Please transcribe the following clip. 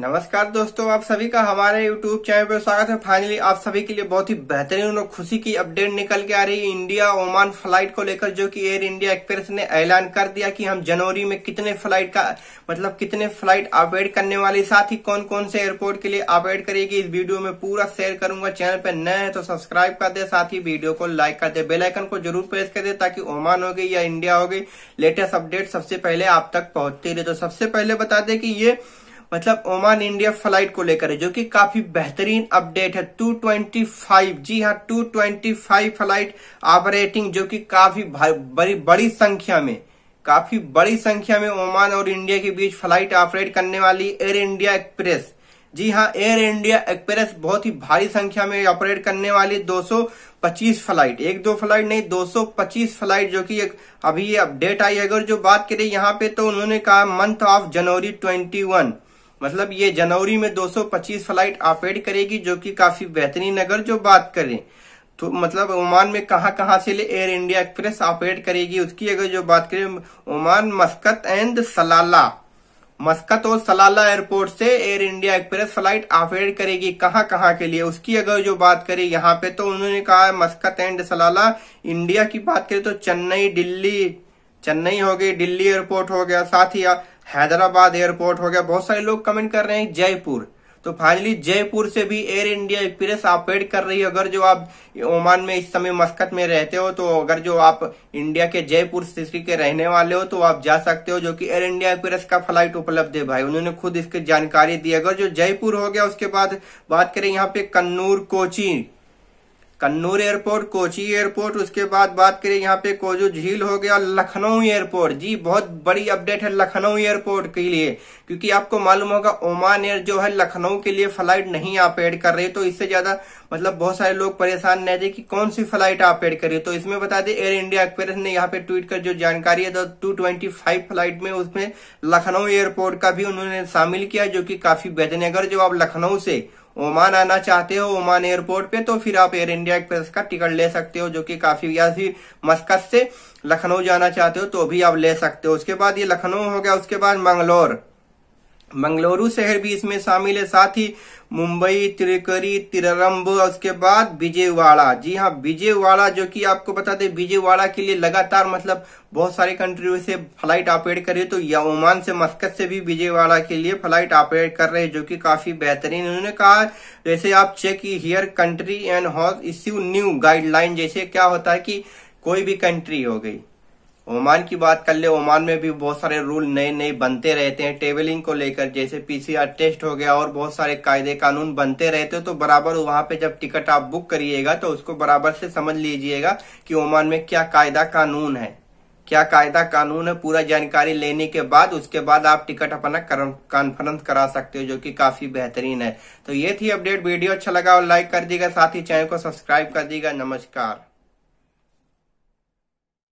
नमस्कार दोस्तों आप सभी का हमारे यूट्यूब चैनल पर स्वागत है फाइनली आप सभी के लिए बहुत ही बेहतरीन और खुशी की अपडेट निकल के आ रही है इंडिया ओमान फ्लाइट को लेकर जो कि एयर इंडिया एक्सप्रेस ने ऐलान कर दिया कि हम जनवरी में कितने फ्लाइट का मतलब कितने फ्लाइट ऑपरेट करने वाले साथ ही कौन कौन से एयरपोर्ट के लिए अपेड करेगी इस वीडियो में पूरा शेयर करूंगा चैनल पर नए है तो सब्सक्राइब कर दे साथ ही वीडियो को लाइक कर दे बेलाइकन को जरूर प्रेस कर दे ताकि ओमान हो गई या इंडिया हो गई लेटेस्ट अपडेट सबसे पहले आप तक पहुंचती रहे तो सबसे पहले बता दे की ये मतलब ओमान इंडिया फ्लाइट को लेकर है जो कि काफी बेहतरीन अपडेट है 225 जी हाँ 225 फ्लाइट ऑपरेटिंग जो कि काफी बड़ी बड़ी संख्या में काफी बड़ी संख्या में ओमान और इंडिया के बीच फ्लाइट ऑपरेट करने वाली एयर इंडिया एक्सप्रेस जी हाँ एयर इंडिया एक्सप्रेस बहुत ही भारी संख्या में ऑपरेट करने वाली 225 फ्लाइट एक दो फ्लाइट नहीं 225 फ्लाइट जो कि अभी ये अपडेट आई है अगर जो बात करें यहाँ पे तो उन्होंने कहा मंथ ऑफ जनवरी 21 मतलब ये जनवरी में 225 फ्लाइट ऑपरेट करेगी जो कि काफी बेहतरीन अगर जो बात करें तो मतलब ओमान में कहां कहां से ले एयर इंडिया एक्सप्रेस ऑपरेट करेगी उसकी अगर जो बात करें ओमान मस्कत एंड सलाला मस्कत और सलाला एयरपोर्ट से Air India Express flight operate करेगी कहाँ कहां के लिए उसकी अगर जो बात करें यहाँ पे तो उन्होंने कहा मस्कत एंड सलाला इंडिया की बात करें तो चेन्नई दिल्ली चेन्नई हो गई दिल्ली एयरपोर्ट हो गया साथ ही हैदराबाद एयरपोर्ट हो गया बहुत सारे लोग कमेंट कर रहे हैं जयपुर तो फाइनली जयपुर से भी एयर इंडिया एक्सप्रेस ऑपरेट कर रही है अगर जो आप ओमान में इस समय मस्कत में रहते हो तो अगर जो आप इंडिया के जयपुर सिटी के रहने वाले हो तो आप जा सकते हो जो कि एयर इंडिया एक्सप्रेस का फ्लाइट उपलब्ध है भाई उन्होंने खुद इसकी जानकारी दी अगर जो जयपुर हो गया उसके बाद बात करें यहाँ पे कन्नूर कोचिंग कन्नूर एयरपोर्ट कोची एयरपोर्ट उसके बाद बात करें यहाँ पे कोजू झील हो गया लखनऊ एयरपोर्ट जी बहुत बड़ी अपडेट है लखनऊ एयरपोर्ट के लिए क्योंकि आपको मालूम होगा ओमान एयर जो है लखनऊ के लिए फ्लाइट नहीं आप एड कर रही तो इससे ज्यादा मतलब बहुत सारे लोग परेशान रह जाए कि कौन सी फ्लाइट आप एड करिए तो इसमें बता दें एयर इंडिया एक्सप्रेस ने यहाँ पे ट्वीट कर जो जानकारी है ट्वेंटी फाइव फ्लाइट में उसमें लखनऊ एयरपोर्ट का भी उन्होंने शामिल किया जो की काफी बेहतरीन अगर जो आप लखनऊ से ओमान आना चाहते हो ओमान एयरपोर्ट पे तो फिर आप एयर इंडिया एक्सप्रेस का टिकट ले सकते हो जो कि काफी या फिर मस्कत से लखनऊ जाना चाहते हो तो भी आप ले सकते हो उसके बाद ये लखनऊ हो गया उसके बाद मंगलोर मंगलुरु शहर भी इसमें शामिल है साथ ही मुंबई त्रिकरी तिरम्ब उसके बाद विजयवाड़ा जी हाँ विजयवाड़ा जो कि आपको बता दें विजयवाड़ा के लिए लगातार मतलब बहुत सारे कंट्रियों से फ्लाइट ऑपरेट कर रही है तो या ओमान से मस्कत से भी विजयवाड़ा के लिए फ्लाइट ऑपरेट कर रहे हैं जो कि काफी बेहतरीन उन्होंने कहा जैसे आप check here country and house issue new guideline जैसे क्या होता है कि कोई भी कंट्री हो गई ओमान की बात कर ले ओमान में भी बहुत सारे रूल नए नए बनते रहते हैं टेबलिंग को लेकर जैसे पीसीआर टेस्ट हो गया और बहुत सारे कायदे कानून बनते रहते हैं तो बराबर वहां पे जब टिकट आप बुक करिएगा तो उसको बराबर से समझ लीजिएगा कि ओमान में क्या कायदा कानून है क्या कायदा कानून है पूरा जानकारी लेने के बाद उसके बाद आप टिकट अपना कॉन्फ्रेंस करा सकते हो जो कि काफी बेहतरीन है तो ये थी अपडेट वीडियो अच्छा लगा और लाइक कर दीजिएगा साथ ही चैनल को सब्सक्राइब कर दीजिएगा नमस्कार